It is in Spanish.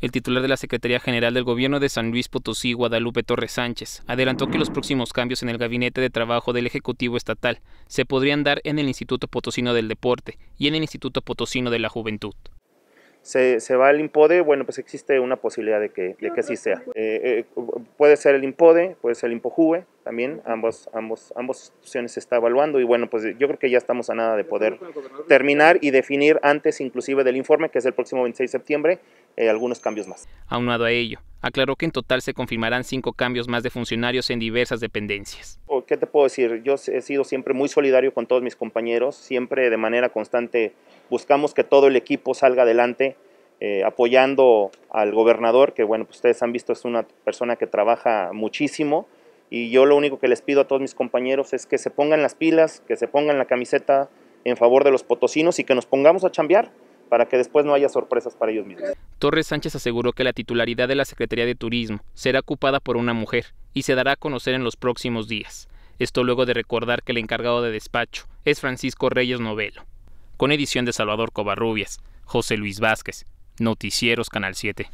El titular de la Secretaría General del Gobierno de San Luis Potosí, Guadalupe Torres Sánchez, adelantó que los próximos cambios en el gabinete de trabajo del Ejecutivo Estatal se podrían dar en el Instituto Potosino del Deporte y en el Instituto Potosino de la Juventud se, se, va el impode, bueno, pues existe una posibilidad de que, de que así sea. Eh, eh, puede ser el impode, puede ser el impojube, también ambos, ambos, ambas instituciones se está evaluando y bueno, pues yo creo que ya estamos a nada de poder terminar y definir antes inclusive del informe, que es el próximo 26 de septiembre, eh, algunos cambios más. Aunado a ello, aclaró que en total se confirmarán cinco cambios más de funcionarios en diversas dependencias. ¿qué te puedo decir? Yo he sido siempre muy solidario con todos mis compañeros, siempre de manera constante buscamos que todo el equipo salga adelante, eh, apoyando al gobernador, que bueno, pues ustedes han visto es una persona que trabaja muchísimo y yo lo único que les pido a todos mis compañeros es que se pongan las pilas, que se pongan la camiseta en favor de los potosinos y que nos pongamos a chambear para que después no haya sorpresas para ellos mismos. Torres Sánchez aseguró que la titularidad de la Secretaría de Turismo será ocupada por una mujer y se dará a conocer en los próximos días. Esto luego de recordar que el encargado de despacho es Francisco Reyes Novelo. Con edición de Salvador Covarrubias, José Luis Vázquez, Noticieros Canal 7.